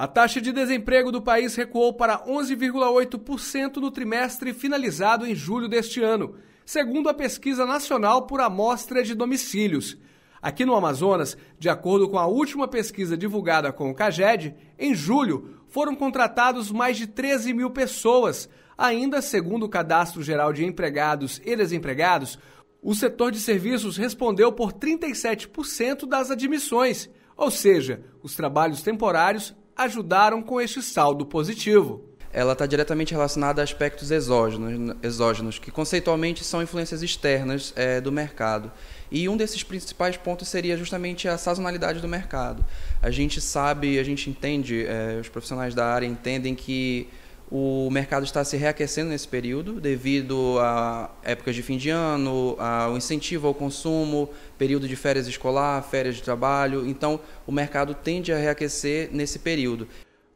A taxa de desemprego do país recuou para 11,8% no trimestre finalizado em julho deste ano, segundo a Pesquisa Nacional por Amostra de Domicílios. Aqui no Amazonas, de acordo com a última pesquisa divulgada com o CAGED, em julho foram contratados mais de 13 mil pessoas. Ainda segundo o Cadastro Geral de Empregados e Desempregados, o setor de serviços respondeu por 37% das admissões, ou seja, os trabalhos temporários ajudaram com este saldo positivo. Ela está diretamente relacionada a aspectos exógenos, exógenos, que conceitualmente são influências externas é, do mercado. E um desses principais pontos seria justamente a sazonalidade do mercado. A gente sabe, a gente entende, é, os profissionais da área entendem que o mercado está se reaquecendo nesse período, devido a épocas de fim de ano, ao incentivo ao consumo, período de férias escolar, férias de trabalho. Então, o mercado tende a reaquecer nesse período.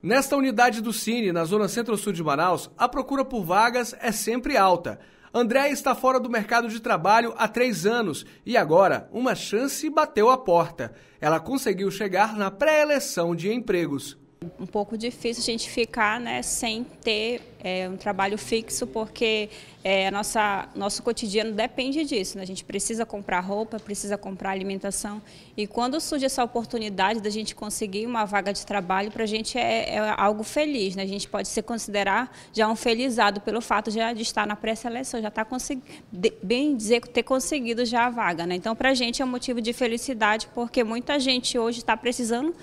Nesta unidade do Cine, na zona centro-sul de Manaus, a procura por vagas é sempre alta. André está fora do mercado de trabalho há três anos e agora uma chance bateu a porta. Ela conseguiu chegar na pré-eleição de empregos um pouco difícil a gente ficar né, sem ter é, um trabalho fixo, porque é, nossa, nosso cotidiano depende disso. Né? A gente precisa comprar roupa, precisa comprar alimentação. E quando surge essa oportunidade da gente conseguir uma vaga de trabalho, para a gente é, é, algo feliz. Né? A gente pode se considerar já um felizado pelo fato de estar na pré-seleção, já tá bem dizer, ter conseguido já a vaga. Né? Então, para a gente é um motivo de felicidade, porque muita gente hoje está precisando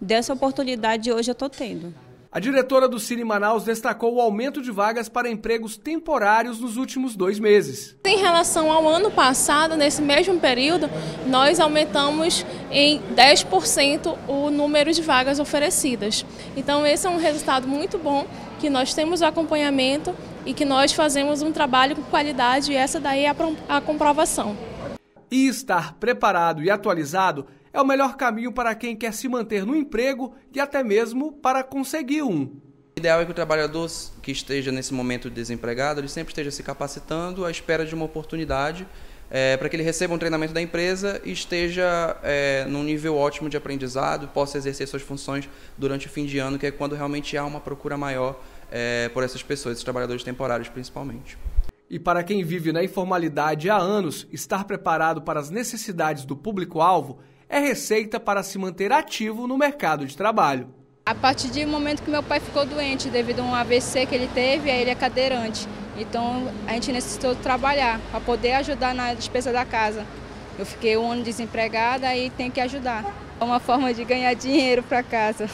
dessa oportunidade hoje eu estou tendo. A diretora do Cine Manaus destacou o aumento de vagas para empregos temporários nos últimos dois meses. Em relação ao ano passado, nesse mesmo período, nós aumentamos em 10% o número de vagas oferecidas. Então, esse é um resultado muito bom, que nós temos o acompanhamento e que nós fazemos um trabalho com qualidade, e essa daí é a comprovação. E estar preparado e atualizado é o melhor caminho para quem quer se manter no emprego e até mesmo para conseguir um. O ideal é que o trabalhador que esteja nesse momento desempregado, ele sempre esteja se capacitando à espera de uma oportunidade é, para que ele receba um treinamento da empresa e esteja é, num nível ótimo de aprendizado, possa exercer suas funções durante o fim de ano, que é quando realmente há uma procura maior é, por essas pessoas, esses trabalhadores temporários principalmente. E para quem vive na informalidade há anos, estar preparado para as necessidades do público-alvo é receita para se manter ativo no mercado de trabalho. A partir do momento que meu pai ficou doente devido a um AVC que ele teve, aí ele é cadeirante. Então a gente necessitou trabalhar para poder ajudar na despesa da casa. Eu fiquei um ano desempregada e tenho que ajudar. É uma forma de ganhar dinheiro para casa.